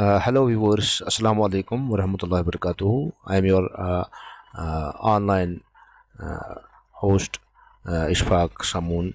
Uh, hello viewers, Assalamu alaikum wa rahmatullahi wa barakatuh. I am your uh, uh, online host Ishfaq Samoon.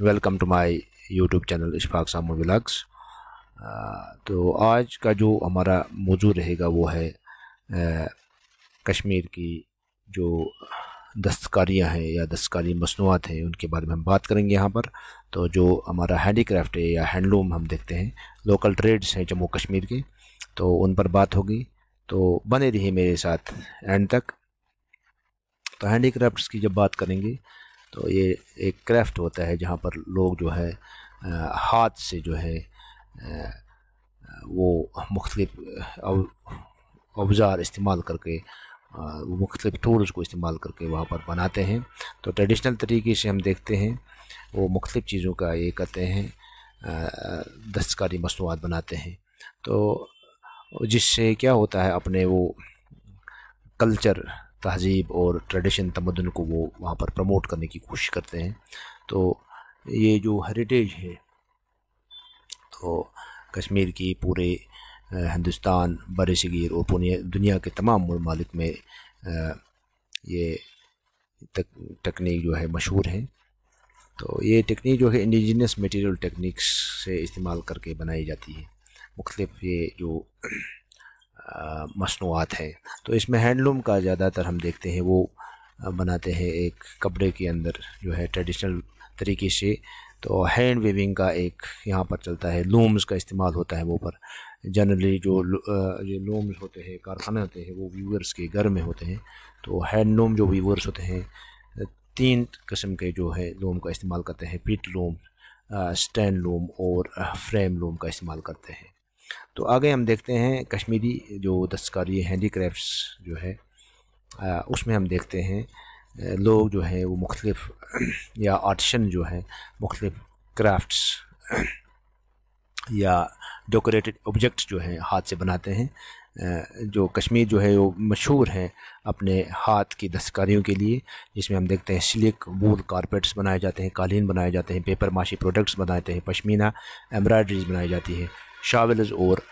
welcome to my YouTube channel Ishfaq Samoon Vlogs. तो आज का जो हमारा मौजू रहेगा वो है कश्मीर की जो दस्तकारियाँ हैं या दस्तकारी मसनूआत हैं उनके बारे में हम बात करेंगे यहाँ पर तो जो हमारा हैंडीक्राफ्ट है या हैंडलूम हम देखते हैं लोकल ट्रेड्स हैं जम्मू कश्मीर के तो उन पर बात होगी तो बने रहिए मेरे साथ एंड तक तो हैंडी क्राफ्ट की जब बात करेंगे तो ये एक क्राफ्ट होता है जहाँ पर लोग जो है हाथ से जो है वो मुख्तलिफ अवजार इस्तेमाल करके मुख्तलिफ टूल्स को इस्तेमाल करके वहाँ पर बनाते हैं तो ट्रेडिशनल तरीके से हम देखते हैं वो मुख्तु चीज़ों का ये करते हैं दस्तकारी मसनूआत बनाते हैं तो जिससे क्या होता है अपने वो कल्चर तहजीब और ट्रेडिशन तमदन को वो वहाँ पर प्रमोट करने की कोशिश करते हैं तो ये जो हेरिटेज है तो कश्मीर की पूरे हिंदुस्तान बर शगीर और दुनिया के तमाम ममालिक में ये तक तकनीक जो है मशहूर है तो ये टेक्निक जो है इंडिजिनस मटेरियल टेक्निक्स से इस्तेमाल करके बनाई जाती है मुख्तफ ये जो मसनूआत हैं तो इसमें हैंडलूम का ज़्यादातर हम देखते हैं वो बनाते हैं एक कपड़े के अंदर जो है ट्रेडिशनल तरीके से तो हैंड वेविंग का एक यहाँ पर चलता है लूम्स का इस्तेमाल होता है वो पर जनरली जो ये लूम्स होते हैं कारखाने होते हैं वो व्यूअर्स के घर में होते हैं तो हैंड लूम जो व्यूअर्स होते हैं तीन कस्म के जो है लूम का इस्तेमाल करते हैं पिट लूम स्टैंड लूम और फ्रेम लूम का इस्तेमाल करते हैं तो आगे हम देखते हैं कश्मीरी जो दस्तकारी हैंडी क्राफ्ट जो है उसमें हम देखते हैं लोग जो हैं वो मुख्तलिफ या आर्टिशन जो हैं मुख्तलिफ क्राफ्ट्स या डेकोरेटेड ऑब्जेक्ट्स जो हैं हाथ से बनाते हैं जो कश्मीर जो है वो मशहूर हैं अपने हाथ की दस्तकारियों के लिए जिसमें हम देखते हैं सिलिक वूल कारपेट्स बनाए जाते हैं कालीन बनाए जाते हैं पेपर माशी प्रोडक्ट्स बनाते हैं पश्मीना एम्ब्रॉयड्रीज बनाई जाती है शावल्स और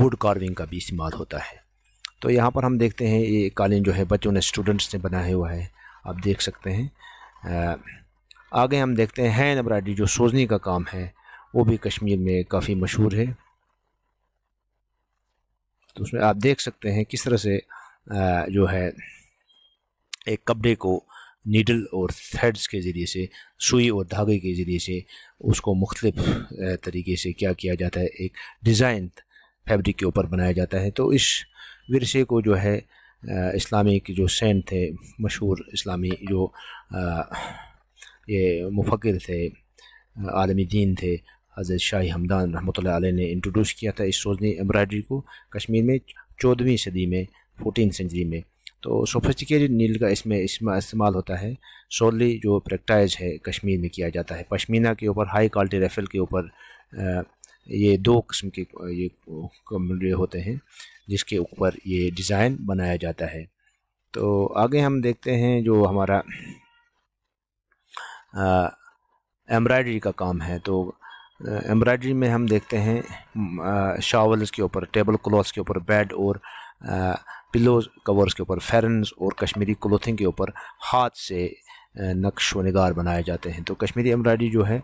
वुड कार्विंग का भी इस्तेमाल होता है तो यहाँ पर हम देखते हैं ये कालीन जो है बच्चों ने स्टूडेंट्स ने बनाया हुआ है आप देख सकते हैं आगे हम देखते हैं हैन जो सोजनी का काम है वो भी कश्मीर में काफ़ी मशहूर है तो उसमें आप देख सकते हैं किस तरह से जो है एक कपड़े को नीडल और थ्रेड्स के ज़रिए से सुई और धागे के ज़रिए से उसको मुख्तलिफ तरीके से क्या किया जाता है एक डिज़ाइन फैब्रिक के ऊपर बनाया जाता है तो इस विरसे को जो है इस्लामिक जो सैन थे मशहूर इस्लामी जो ये मुफकर थे आलमी दीन थे हज़रत शाही हमदान रहमत ने इंट्रोड्यूस किया था इस सोजनी एम्ब्रॉयडरी को कश्मीर में चौदहवीं सदी में फोटीन सेंचुरी में तो सोफिस्टिकेटेड नील का इसमें इस्तेमाल होता है सोली जो प्रैक्टाइज है कश्मीर में किया जाता है पश्मीना के ऊपर हाई क्वालिटी रेफल के ऊपर ये दो किस्म के ये होते हैं जिसके ऊपर ये डिज़ाइन बनाया जाता है तो आगे हम देखते हैं जो हमारा एम्ब्रॉयडरी का काम है तो एम्ब्रॉयडरी में हम देखते हैं शावल्स के ऊपर टेबल क्लॉथ्स के ऊपर बेड और पिलोज कवर्स के ऊपर फेरन्स और कश्मीरी क्लोथिंग के ऊपर हाथ से नक्श व नगार बनाए जाते हैं तो कश्मीरी एम्ब्रॉयडरी जो है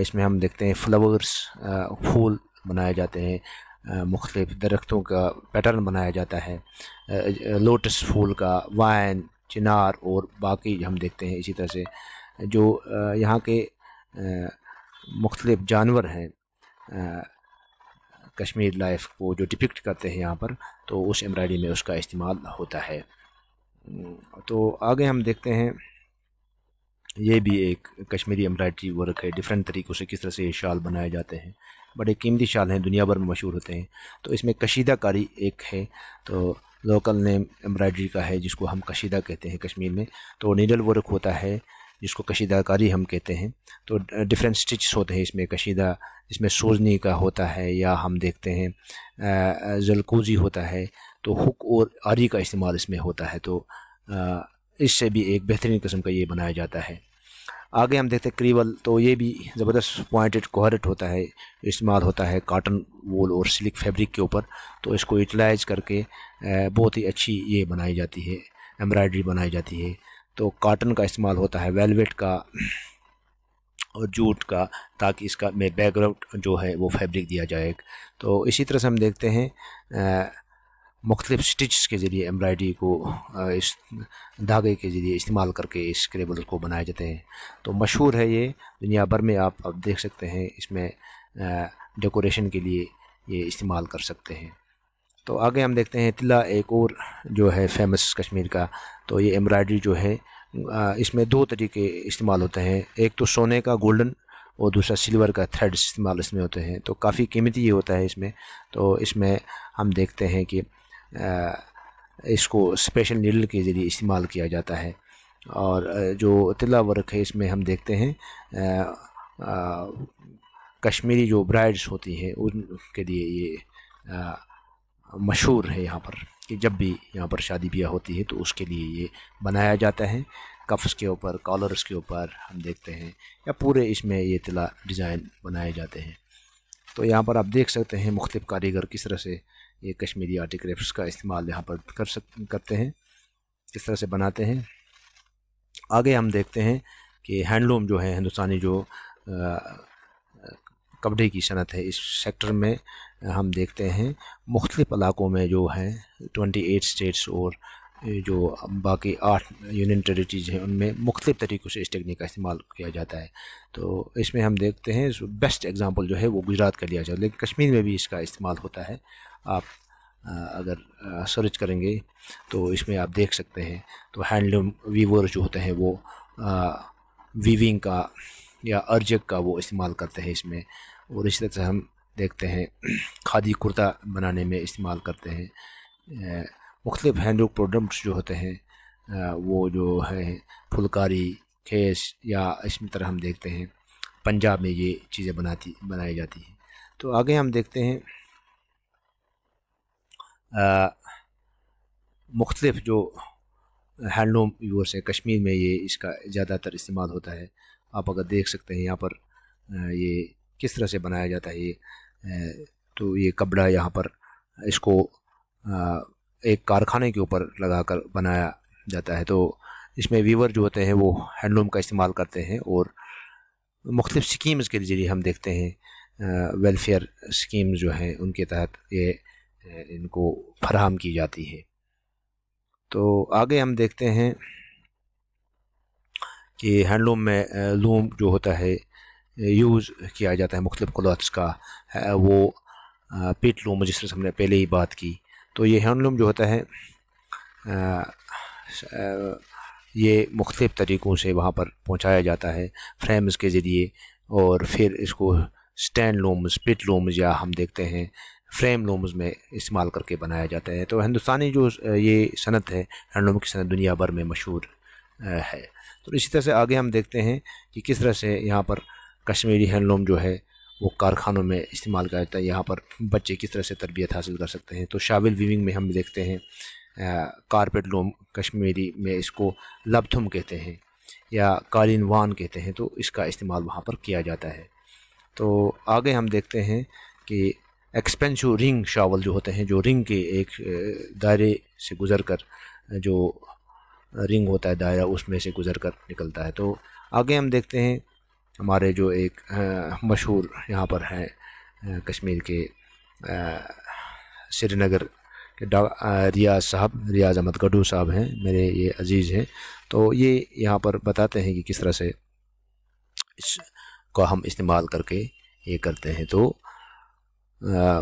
इसमें हम देखते हैं फ्लावर्स फूल बनाए जाते हैं मुख्तफ़ दरख्तों का पैटर्न बनाया जाता है लोटस फूल का वाइन चिनार और बाकी हम देखते हैं इसी तरह से जो यहाँ के मुख्तलिफ जानवर हैं कश्मीर लाइफ को जो डिपिक्ट करते हैं यहाँ पर तो उस एम्ब्रायडरी में उसका इस्तेमाल होता है तो आगे हम देखते हैं ये भी एक कश्मीरी एम्ब्रॉयडरी वर्क है डिफरेंट तरीक़ों से किस तरह से ये शाल बनाए जाते हैं बड़े कीमती शाल हैं दुनिया भर में मशहूर होते हैं तो इसमें कशीदाकारी एक है तो लोकल नेम एम्ब्रॉयडरी का है जिसको हम कशीदा कहते हैं कश्मीर में तो नीडल वर्क होता है जिसको कशीदाकारी हम कहते हैं तो डिफरेंट स्टिच होते हैं इसमें कशीदा जिसमें सोजनी का होता है या हम देखते हैं जलकोजी होता है तो हुक और आरी का इस्तेमाल इसमें होता है तो इससे भी एक बेहतरीन कस्म का ये बनाया जाता है आगे हम देखते हैं क्रीवल तो ये भी ज़बरदस्त पॉइंटेड कोहरेट होता है इस्तेमाल होता है काटन वोल और सिल्क फैब्रिक के ऊपर तो इसको यूटिलाइज करके बहुत ही अच्छी ये बनाई जाती है एम्ब्रॉयडरी बनाई जाती है तो काटन का इस्तेमाल होता है वेलवेट का और जूट का ताकि इसका में बैकग्राउंड जो है वो फैब्रिक दिया जाए तो इसी तरह से हम देखते हैं मुख्तलिफ स्टिच के ज़रिए एम्ब्रॉयडरी को इस धागे के ज़रिए इस्तेमाल करके इस क्रेबल को बनाए जाते हैं तो मशहूर है ये दुनिया भर में आप अब देख सकते हैं इसमें डेकोरेशन के लिए ये इस्तेमाल कर सकते हैं तो आगे हम देखते हैं तिला एक और जो है फेमस कश्मीर का तो ये एम्ब्रॉयडरी जो है इसमें दो तरीके इस्तेमाल होते हैं एक तो सोने का गोल्डन और दूसरा सिल्वर का थ्रेड इस्तेमाल इसमें होते हैं तो काफ़ी कीमती ये होता है इसमें तो इसमें हम देखते हैं कि इसको स्पेशल नीडल के ज़रिए इस्तेमाल किया जाता है और जो तिला वर्क है इसमें हम देखते हैं कश्मीरी जो ब्राइड्स होती हैं उनके लिए ये मशहूर है यहाँ पर कि जब भी यहाँ पर शादी ब्याह होती है तो उसके लिए ये बनाया जाता है कफ्स के ऊपर कॉलर्स के ऊपर हम देखते हैं या पूरे इसमें ये तिला डिज़ाइन बनाए जाते हैं तो यहाँ पर आप देख सकते हैं मुख्तफ कारीगर किस तरह से ये कश्मीरी रेप्स का इस्तेमाल यहाँ पर कर सक करते हैं किस तरह से बनाते हैं आगे हम देखते हैं कि हैंडलूम जो है हिंदुस्तानी जो कपड़े की सनत है इस सेक्टर में हम देखते हैं मुख्तलिफ़ इलाकों में जो है 28 स्टेट्स और जो बाकी आठ यूनियन टेरीटरीज हैं उनमें मुख्त तरीक़ों से इस टेक्निक का इस्तेमाल किया जाता है तो इसमें हम देखते हैं बेस्ट एग्ज़ाम्पल जो है वो गुजरात का लिया जाता है लेकिन कश्मीर में भी इसका इस्तेमाल होता है आप अगर सर्च करेंगे तो इसमें आप देख सकते हैं तो हैंडलूम वीवर जो होते हैं वो वीविंग का या अर्जक का वो इस्तेमाल करते हैं इसमें और इसी तरह से हम देखते हैं खादी कुर्ता बनाने में इस्तेमाल करते हैं मुख्तलिफ हैंड वर्क प्रोडक्ट्स जो होते हैं वो जो है फुलकारी खेस या इसमें तरह हम देखते हैं पंजाब में ये चीज़ें बनाती बनाई जाती हैं तो आगे हम देखते हैं मुख्तलिफ जो हैंडलूम यूर्स है कश्मीर में ये इसका ज़्यादातर इस्तेमाल होता है आप अगर देख सकते हैं यहाँ पर ये किस तरह से बनाया जाता है ये तो ये कपड़ा यहाँ पर इसको एक कारखाने के ऊपर लगाकर बनाया जाता है तो इसमें वीवर जो होते हैं वो हैंडलूम का इस्तेमाल करते हैं और मुख्तफ स्कीम्स के जरिए हम देखते हैं वेलफेयर स्कीम्स जो हैं उनके तहत ये इनको फराहम की जाती है तो आगे हम देखते हैं कि हैंडलूम में लूम जो होता है यूज़ किया जाता है मुख्तलिफ़ क्लॉथ्स का वो पीट लूम जिस तरह हमने पहले ही बात की तो ये हैंडलूम जो होता है ये मुख्तलिफ़ तरीक़ों से वहाँ पर पहुँचाया जाता है फ्रेम्स के ज़रिए और फिर इसको स्टैंड लूम्स पिट लूम्स या हम देखते हैं फ्रेम लूम्स में इस्तेमाल करके बनाया जाता है तो हिंदुस्तानी जो ये सनत है हैंडलूम की सनत दुनिया भर में मशहूर है तो इसी तरह से आगे हम देखते हैं कि किस तरह से यहाँ पर कश्मीरी हैंडलूम जो है वो कारखानों में इस्तेमाल किया जाता है यहाँ पर बच्चे किस तरह से तरबियत हासिल कर सकते हैं तो शाविल वीविंग में हम देखते हैं कारपेट लोम कश्मीरी में इसको लबथुम कहते हैं या कालीन वान कहते हैं तो इसका इस्तेमाल वहाँ पर किया जाता है तो आगे हम देखते हैं कि एक्सपेंसिव रिंग शावल जो होते हैं जो रिंग के एक दायरे से गुज़र कर जो रिंग होता है दायरा उसमें से गुज़र कर निकलता है तो आगे हम देखते हैं हमारे जो एक मशहूर यहाँ पर हैं कश्मीर के श्रीनगर के रियाज साहब रियाज अहमद गडू साहब हैं मेरे ये अजीज़ हैं तो ये यहाँ पर बताते हैं कि किस तरह से इसका हम इस्तेमाल करके ये करते हैं तो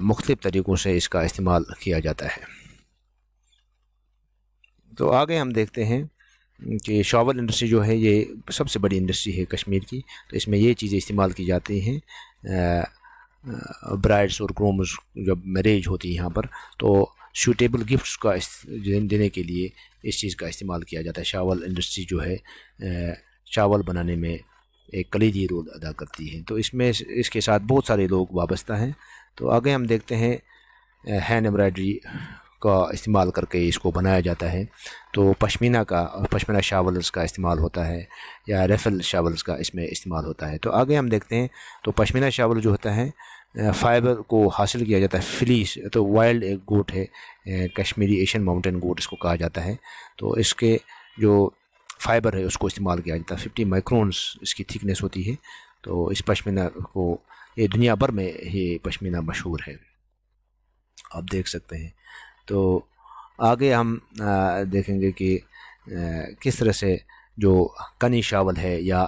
मुख्तु तरीक़ों से इसका इस्तेमाल किया जाता है तो आगे हम देखते हैं कि शॉवल इंडस्ट्री जो है ये सबसे बड़ी इंडस्ट्री है कश्मीर की तो इसमें ये चीज़ें इस्तेमाल की जाती हैं ब्राइड्स और क्रोम्स जब मैरिज होती है यहाँ पर तो सूटेबल गिफ्ट्स का देने के लिए इस चीज़ का इस्तेमाल किया जाता है शावल इंडस्ट्री जो है चावल बनाने में एक कलीदी रोल अदा करती है तो इसमें इसके साथ बहुत सारे लोग वाबस्ता हैं तो आगे हम देखते हैं हैंड एम्ब्रॉयडरी का इस्तेमाल करके इसको बनाया जाता है तो पशमीना का और पशमीना शावल्स का इस्तेमाल होता है या रेफल शावल्स का इसमें इस्तेमाल होता है तो आगे हम देखते हैं तो पशमीना शावल जो होता है फाइबर को हासिल किया जाता है फिलीस तो वाइल्ड एक गोट है कश्मीरी एशियन माउंटेन गोट इसको कहा जाता है तो इसके जो फाइबर है उसको इस्तेमाल किया जाता है फिफ्टी माइक्रोन्स इसकी थिकनेस होती है तो इस पशमीना को ये दुनिया भर में ये पशमीना मशहूर है आप देख सकते हैं तो आगे हम देखेंगे कि किस तरह से जो कनी शावल है या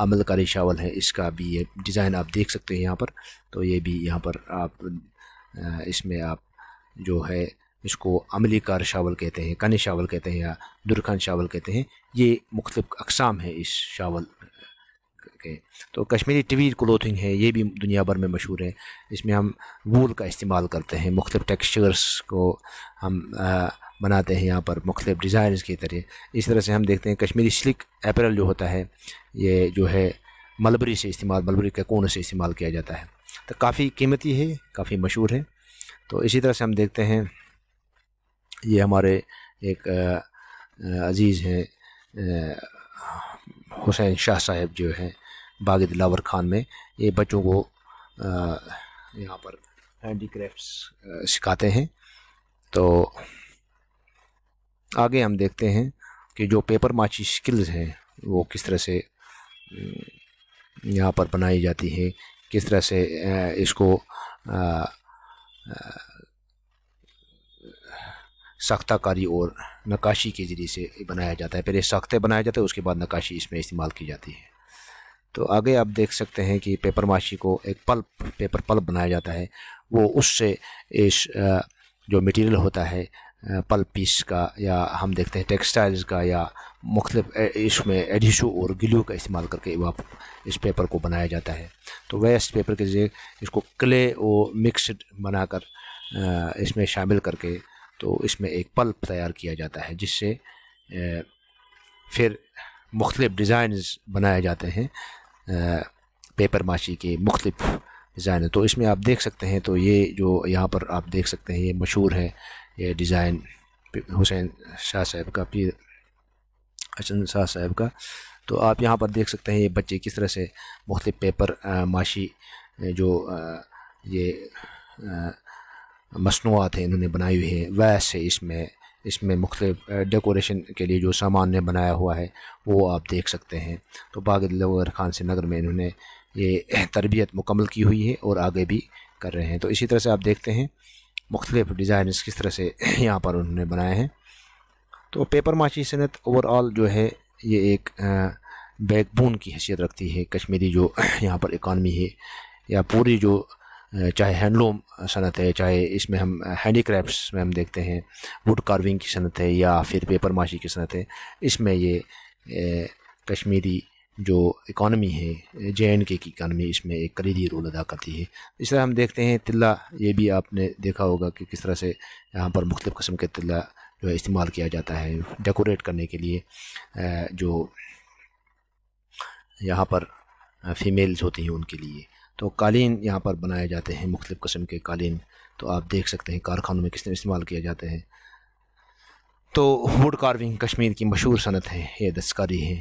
अमल कारी शावल है इसका भी ये डिज़ाइन आप देख सकते हैं यहाँ पर तो ये भी यहाँ पर आप इसमें आप जो है इसको अमली कार शावल कहते हैं कनी शावल कहते हैं या दुरखान शावल कहते हैं ये मुख्तफ अकसाम है इस शावल ओके तो कश्मीरी टवीर क्लोथिंग है ये भी दुनिया भर में मशहूर है इसमें हम वूल का इस्तेमाल करते हैं मुख्तलिफ़ टेक्सचर्स को हम आ, बनाते हैं यहाँ पर मुख्तलिफ डिज़ाइन के तरह इस तरह से हम देखते हैं कश्मीरी स्लिक एपरल जो होता है ये जो है मलबरी से इस्तेमाल मलबरी के कोन से इस्तेमाल किया जाता है तो काफ़ी कीमती है काफ़ी मशहूर है तो इसी तरह से हम देखते हैं ये हमारे एक अजीज़ हैं हुसैन शाह साहब जो हैं बाग दिलावर खान में ये बच्चों को यहाँ पर हैंडी क्राफ्ट्स सिखाते हैं तो आगे हम देखते हैं कि जो पेपर माची स्किल्स हैं वो किस तरह से यहाँ पर बनाई जाती है किस तरह से इसको सख्ताकारी और नकाशी के ज़रिए से बनाया जाता है पहले सख्ते बनाया जाता है उसके बाद नकाशी इसमें इस्तेमाल की जाती है तो आगे आप देख सकते हैं कि पेपर माशी को एक पल्प पेपर पल्प बनाया जाता है वो उससे इस जो मटेरियल होता है पल्प पीस का या हम देखते हैं टेक्सटाइल्स का या मुख्त इसमें एडिशो और ग्लू का इस्तेमाल करके वह इस पेपर को बनाया जाता है तो वेस्ट पेपर के जरिए इसको क्ले और मिक्सड बनाकर इसमें शामिल करके तो इसमें एक पल्प तैयार किया जाता है जिससे फिर मुख्तलिफ़ डिज़ाइन बनाए जाते हैं पेपर माशी के मुख्तफ डिज़ाइन है तो इसमें आप देख सकते हैं तो ये जो यहाँ पर आप देख सकते हैं ये मशहूर है ये डिज़ाइन हुसैन शाह साहब का पीर हसन शाह साहब का तो आप यहाँ पर देख सकते हैं ये बच्चे किस तरह से मुख्त पेपर आ, माशी जो आ, ये मसनूआत हैं इन्होंने बनाई हुई है वैसे इसमें इसमें मुख्त डेकोरेशन के लिए जो सामान ने बनाया हुआ है वो आप देख सकते हैं तो बागल खान से नगर में इन्होंने ये तरबियत मुकम्मल की हुई है और आगे भी कर रहे हैं तो इसी तरह से आप देखते हैं मुख्तलिफ डिज़ाइन किस तरह से यहाँ पर उन्होंने बनाए हैं तो पेपर माची सनत ओवरऑल जो है ये एक बैकबोन की हैसियत रखती है कश्मीरी जो यहाँ पर इकानमी है या पूरी जो चाहे हैंडलूम सनत है चाहे इसमें हम हैंडी क्राफ्ट में हम देखते हैं वुड कार्विंग की सनत है या फिर पेपर माशी की सनत है इसमें ये कश्मीरी जो इकॉनमी है जे एंड के की इकानमी इसमें एक कलीदी रोल अदा करती है इस तरह हम देखते हैं तिल्ला ये भी आपने देखा होगा कि किस तरह से यहाँ पर मुख्तु कस्म के तिल्ला जो है इस्तेमाल किया जाता है डेकोरेट करने के लिए जो यहाँ पर फीमेल्स होती हैं उनके लिए तो कालीन यहाँ पर बनाए जाते हैं मुख्तु कस्म के कालीन तो आप देख सकते हैं कारखानों में किस तरह इस्तेमाल किए जाते हैं तो वुड कार्विंग कश्मीर की मशहूर सनत है ये दस्तकारी है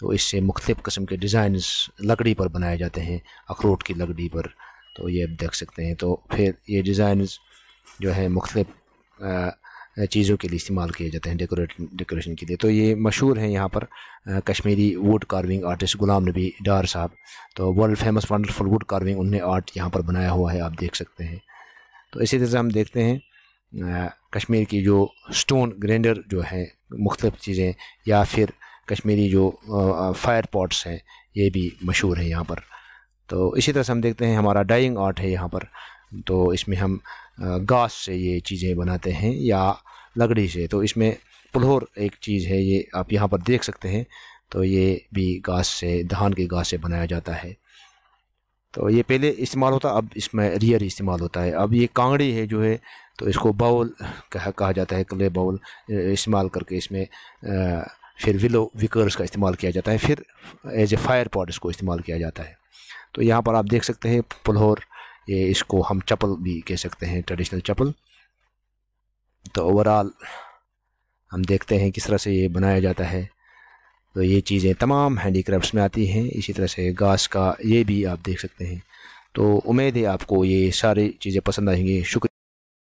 तो इससे मुख्तलिफ़ कस्म के डिज़ाइंस लकड़ी पर बनाए जाते हैं अखरोट की लकड़ी पर तो ये आप देख सकते हैं तो फिर ये डिज़ाइन जो है मुख्तु चीज़ों के लिए इस्तेमाल किए जाते हैं डेकोरेट डेकोरेशन के लिए तो ये मशहूर हैं यहाँ पर Kashmiri wood carving artist Ghulam Nabi Dar साहब तो world famous wonderful wood carving उनने आर्ट यहाँ पर बनाया हुआ है आप देख सकते हैं तो इसी तरह से हम देखते हैं कश्मीर की जो स्टोन ग्रेंडर जो है मुख्तलिफ चीज़ें या फिर कश्मीरी जो फायर पॉट्स हैं ये भी मशहूर हैं यहाँ पर तो इसी तरह से हम देखते हैं हमारा डाइंग आर्ट है यहाँ पर तो इसमें हम घास से ये चीज़ें बनाते हैं या लकड़ी से तो इसमें पुलहोर एक चीज़ है ये आप यहाँ पर देख सकते हैं तो ये भी घास से धान के घास से बनाया जाता है तो ये पहले इस्तेमाल होता अब इसमें रियर इस्तेमाल होता है अब ये कांगड़ी है जो है तो इसको बाउल कहा कहा जाता है कले बाउल इस्तेमाल करके इसमें फिर विलो विकर्स का इस्तेमाल किया जाता है फिर एज ए फायर पॉट इसको इस्तेमाल किया जाता है तो यहाँ पर आप देख सकते हैं पुलहोर ये इसको हम चपल भी कह सकते हैं ट्रेडिशनल चप्पल तो ओवरऑल हम देखते हैं किस तरह से ये बनाया जाता है तो ये चीज़ें तमाम हैंडी क्राफ्ट में आती हैं इसी तरह से घास का ये भी आप देख सकते हैं तो उम्मीद है आपको ये सारी चीज़ें पसंद आएंगी शुक्रिया